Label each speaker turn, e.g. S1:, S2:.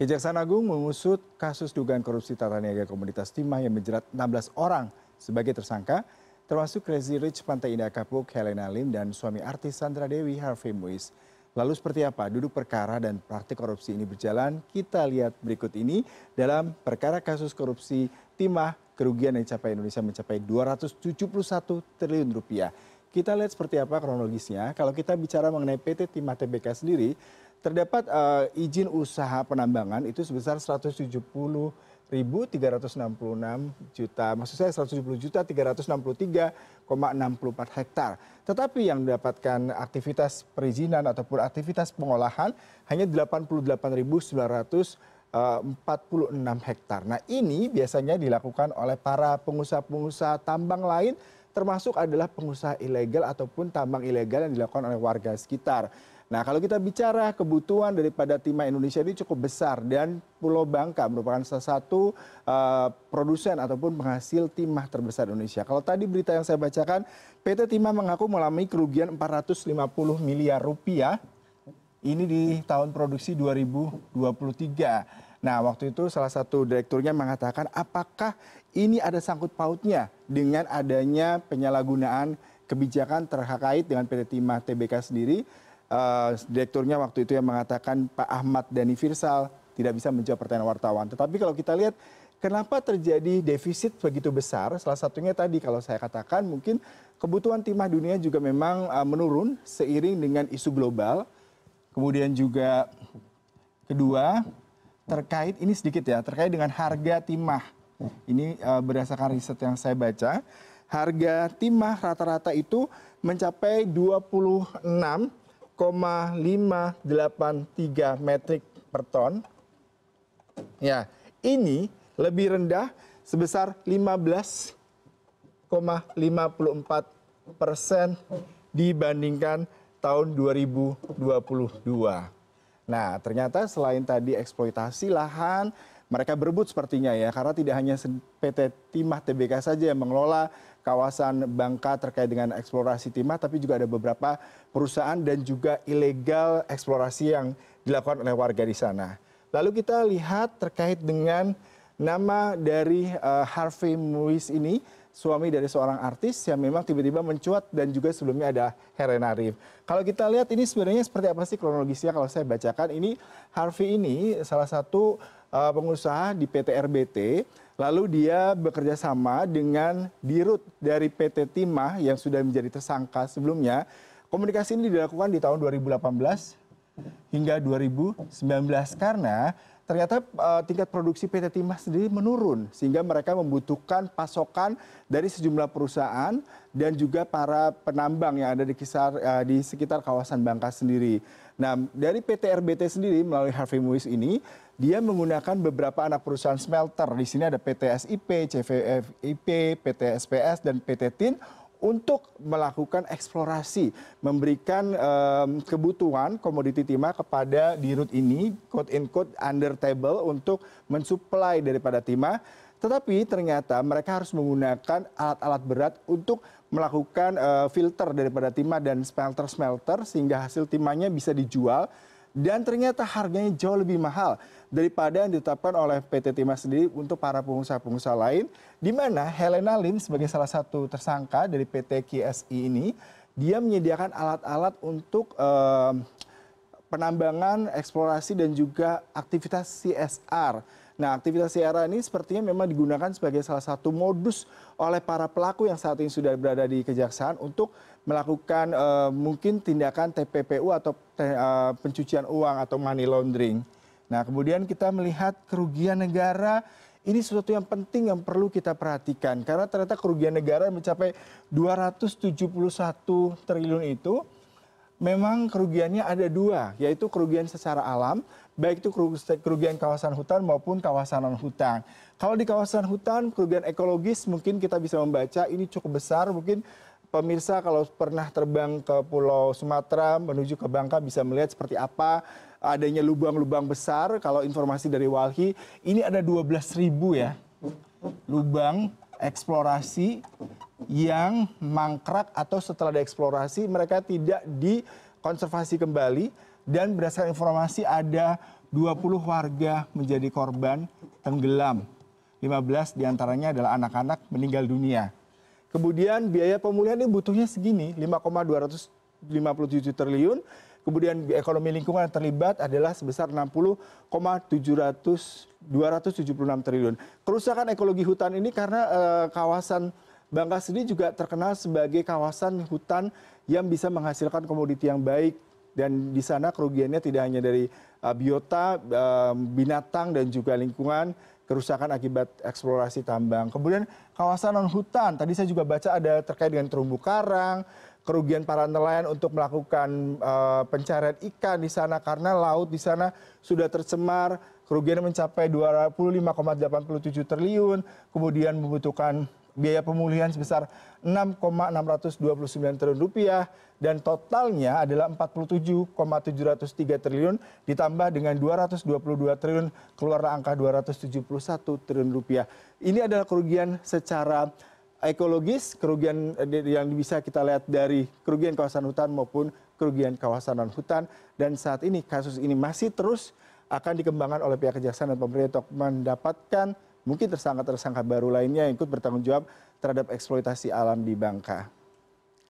S1: kejaksaan agung mengusut kasus dugaan korupsi tata niaga komunitas timah yang menjerat 16 orang sebagai tersangka termasuk crazy rich pantai indah kapuk helena lim dan suami artis sandra dewi harvey muiz Lalu seperti apa duduk perkara dan praktik korupsi ini berjalan? Kita lihat berikut ini dalam perkara kasus korupsi timah kerugian yang dicapai Indonesia mencapai 271 triliun rupiah. Kita lihat seperti apa kronologisnya. Kalau kita bicara mengenai PT Timah TBK sendiri, terdapat eh, izin usaha penambangan itu sebesar 170.366 juta maksud saya 170 juta 363,64 hektar. tetapi yang mendapatkan aktivitas perizinan ataupun aktivitas pengolahan hanya 88.946 eh, hektar. nah ini biasanya dilakukan oleh para pengusaha pengusaha tambang lain termasuk adalah pengusaha ilegal ataupun tambang ilegal yang dilakukan oleh warga sekitar nah kalau kita bicara kebutuhan daripada timah indonesia ini cukup besar dan pulau bangka merupakan salah satu eh, produsen ataupun penghasil timah terbesar indonesia kalau tadi berita yang saya bacakan pt timah mengaku mengalami kerugian 450 miliar rupiah ini di tahun produksi 2023 Nah, waktu itu salah satu direkturnya mengatakan apakah ini ada sangkut pautnya dengan adanya penyalahgunaan kebijakan terkait dengan PT Timah TBK sendiri uh, direkturnya waktu itu yang mengatakan Pak Ahmad Dhani Firsal tidak bisa menjawab pertanyaan wartawan. Tetapi kalau kita lihat kenapa terjadi defisit begitu besar? Salah satunya tadi kalau saya katakan mungkin kebutuhan timah dunia juga memang uh, menurun seiring dengan isu global. Kemudian juga kedua terkait ini sedikit ya, terkait dengan harga timah. Ini uh, berdasarkan riset yang saya baca, harga timah rata-rata itu mencapai 26 583 metrik per ton. Ya, ini lebih rendah sebesar 15,54 persen dibandingkan tahun 2022. Nah, ternyata selain tadi eksploitasi lahan, mereka berebut sepertinya ya, karena tidak hanya PT Timah TBK saja yang mengelola kawasan bangka terkait dengan eksplorasi timah tapi juga ada beberapa perusahaan dan juga ilegal eksplorasi yang dilakukan oleh warga di sana. Lalu kita lihat terkait dengan nama dari uh, Harvey Muiz ini suami dari seorang artis yang memang tiba-tiba mencuat dan juga sebelumnya ada Herena Arif. Kalau kita lihat ini sebenarnya seperti apa sih kronologisnya kalau saya bacakan ini Harvey ini salah satu Eh, pengusaha di PT rbt lalu dia bekerja sama dengan dirut dari pt timah yang sudah menjadi tersangka sebelumnya komunikasi ini dilakukan di tahun 2018 hingga 2019 karena ternyata eh, tingkat produksi pt timah sendiri menurun sehingga mereka membutuhkan pasokan dari sejumlah perusahaan dan juga para penambang yang ada di kisar eh, di sekitar kawasan Bangka sendiri. Nah, dari PT RBT sendiri melalui Harvey Muis ini dia menggunakan beberapa anak perusahaan smelter. Di sini ada PT SIP, CVFIP, PT SPS dan PT TIN untuk melakukan eksplorasi memberikan kebutuhan komoditi timah kepada dirut ini quote in quote under table untuk mensuplai daripada timah tetapi ternyata mereka harus menggunakan alat-alat berat untuk melakukan uh, filter daripada timah dan smelter-smelter sehingga hasil timahnya bisa dijual dan ternyata harganya jauh lebih mahal daripada yang ditetapkan oleh PT timah sendiri untuk para pengusaha-pengusaha lain di mana Helena Lim sebagai salah satu tersangka dari PT KSI ini dia menyediakan alat-alat untuk eh, penambangan, eksplorasi dan juga aktivitas CSR. Nah, aktivitas CSR ini sepertinya memang digunakan sebagai salah satu modus oleh para pelaku yang saat ini sudah berada di kejaksaan untuk melakukan uh, mungkin tindakan TPPU atau uh, pencucian uang atau money laundering. Nah, kemudian kita melihat kerugian negara ini sesuatu yang penting yang perlu kita perhatikan karena ternyata kerugian negara mencapai 271 triliun itu memang kerugiannya ada dua yaitu kerugian secara alam baik itu kerugian kawasan hutan maupun kawasan non hutan. Kalau di kawasan hutan kerugian ekologis mungkin kita bisa membaca ini cukup besar mungkin pemirsa kalau pernah terbang ke pulau Sumatera menuju ke Bangka bisa melihat seperti apa adanya lubang-lubang besar. Kalau informasi dari Walhi, ini ada ribu ya lubang eksplorasi yang mangkrak atau setelah dieksplorasi mereka tidak dikonservasi kembali dan berdasarkan informasi ada 20 warga menjadi korban tenggelam. 15 diantaranya adalah anak-anak meninggal dunia. Kemudian biaya pemulihan ini butuhnya segini, 5,257 triliun kemudian ekonomi lingkungan yang terlibat adalah sebesar 60,276 triliun. Kerusakan ekologi hutan ini karena e, kawasan Bangka sendiri juga terkenal sebagai kawasan hutan yang bisa menghasilkan komoditi yang baik dan di sana kerugiannya tidak hanya dari e, biota, e, binatang dan juga lingkungan, kerusakan akibat eksplorasi tambang. Kemudian kawasan non hutan, tadi saya juga baca ada terkait dengan terumbu karang, kerugian para nelayan untuk melakukan eh, pencarian ikan di sana karena laut di sana sudah tercemar kerugian mencapai 25,87 triliun kemudian membutuhkan biaya pemulihan sebesar 6,629 triliun rupiah dan totalnya adalah 47,703 triliun ditambah dengan 222 triliun keluar angka 271 triliun rupiah ini adalah kerugian secara ekologis kerugian eh, yang bisa kita lihat dari kerugian kawasan hutan maupun kerugian kawasan non hutan dan saat ini kasus ini masih terus akan dikembangkan oleh pihak kejaksaan dan pemerintah untuk mendapatkan mungkin tersangka tersangka baru lainnya yang ikut bertanggung jawab terhadap eksploitasi alam di bangka